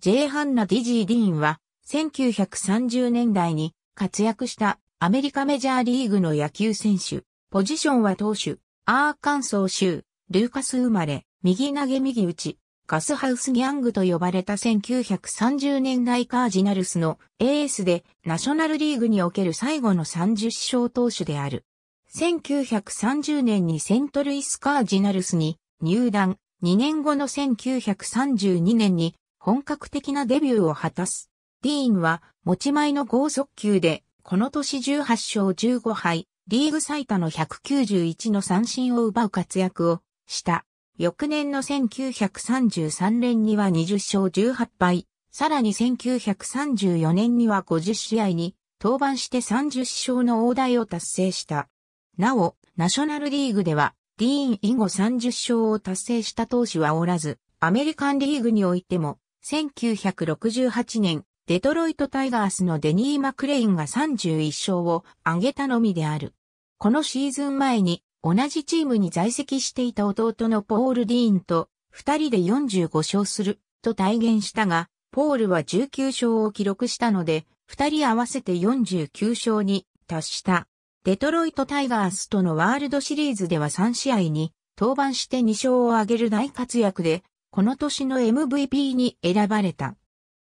J. ハンナ・ディジー・ディーンは、1930年代に活躍したアメリカメジャーリーグの野球選手。ポジションは投手、アーカンソー州、ルーカス生まれ、右投げ右打ち、ガスハウスギャングと呼ばれた1930年代カージナルスのエースでナショナルリーグにおける最後の30勝投手である。1930年にセントルイスカージナルスに入団、2年後の1932年に本格的なデビューを果たす。ディーンは持ち前の豪速球で、この年18勝15敗、リーグ最多の191の三振を奪う活躍をした。翌年の1933年には20勝18敗、さらに1934年には50試合に登板して30勝の大台を達成した。なお、ナショナルリーグでは、ディーン以後30勝を達成した投手はおらず、アメリカンリーグにおいても、1968年、デトロイトタイガースのデニー・マクレインが31勝を挙げたのみである。このシーズン前に同じチームに在籍していた弟のポール・ディーンと二人で45勝すると体現したが、ポールは19勝を記録したので、二人合わせて49勝に達した。デトロイトタイガースとのワールドシリーズでは3試合に登板して2勝を挙げる大活躍で、この年の MVP に選ばれた。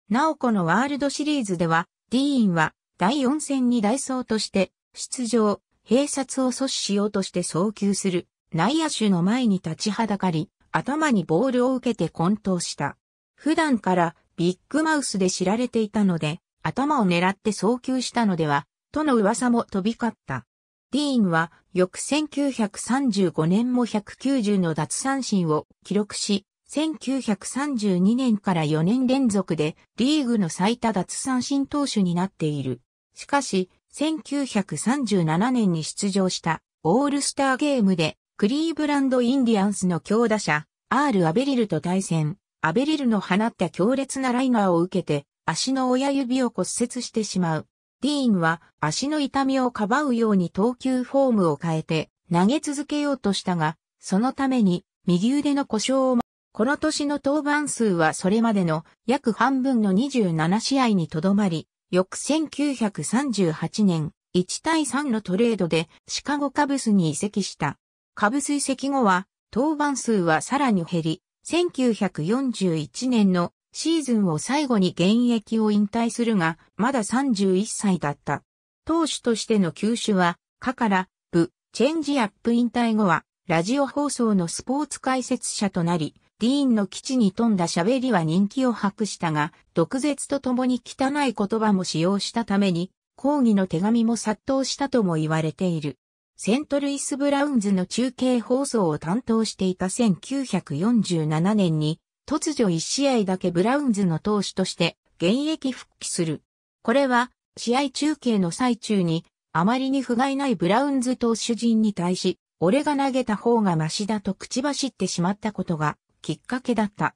なおこのワールドシリーズでは、ディーンは第4戦にダイソーとして出場、併殺を阻止しようとして送球する内野手の前に立ちはだかり、頭にボールを受けて混沌した。普段からビッグマウスで知られていたので、頭を狙って送球したのでは、との噂も飛び交った。ディーンは翌1935年も190の奪三振を記録し、1932年から4年連続でリーグの最多奪三振投手になっている。しかし、1937年に出場したオールスターゲームでクリーブランド・インディアンスの強打者、R・ アベリルと対戦。アベリルの放った強烈なライナーを受けて、足の親指を骨折してしまう。ディーンは足の痛みをかばうように投球フォームを変えて投げ続けようとしたが、そのために右腕の故障をこの年の登板数はそれまでの約半分の27試合にとどまり、翌1938年1対3のトレードでシカゴカブスに移籍した。カブス移籍後は登板数はさらに減り、1941年のシーズンを最後に現役を引退するが、まだ31歳だった。投手としての球種は、カから、部、チェンジアップ引退後は、ラジオ放送のスポーツ解説者となり、ディーンの基地に富んだ喋りは人気を博したが、毒舌とともに汚い言葉も使用したために、抗議の手紙も殺到したとも言われている。セントルイス・ブラウンズの中継放送を担当していた1947年に、突如1試合だけブラウンズの投手として現役復帰する。これは、試合中継の最中に、あまりに不甲斐ないブラウンズ投手陣に対し、俺が投げた方がマシだと口走ってしまったことがきっかけだった。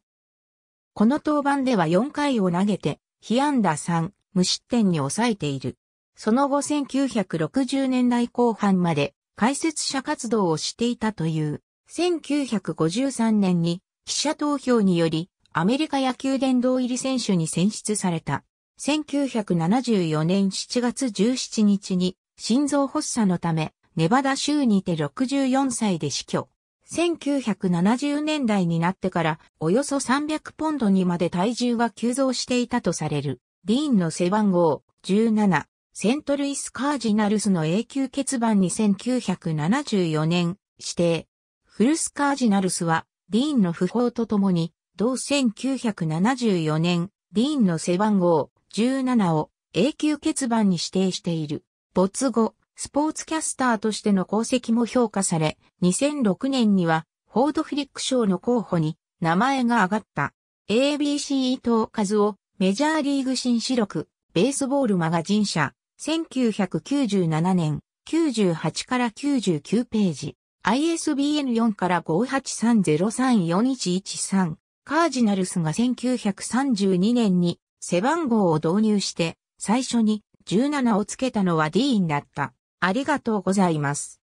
この登板では4回を投げて、被安打3、無失点に抑えている。その後1960年代後半まで解説者活動をしていたという、1953年に記者投票によりアメリカ野球殿堂入り選手に選出された。1974年7月17日に心臓発作のためネバダ州にて64歳で死去。1970年代になってからおよそ300ポンドにまで体重が急増していたとされる。ディーンの背番号17、セントルイス・カージナルスの永久欠番に1974年指定。フルス・カージナルスはディーンの不法とともに同1974年ディーンの背番号17を永久欠番に指定している。没後、スポーツキャスターとしての功績も評価され、2006年には、フォードフリック賞の候補に名前が挙がった。ABC 伊藤和夫、メジャーリーグ新四録、ベースボールマガジン社、1997年、98から99ページ。ISBN4 から583034113。カージナルスが1932年に背番号を導入して、最初に17をつけたのはディーンだった。ありがとうございます。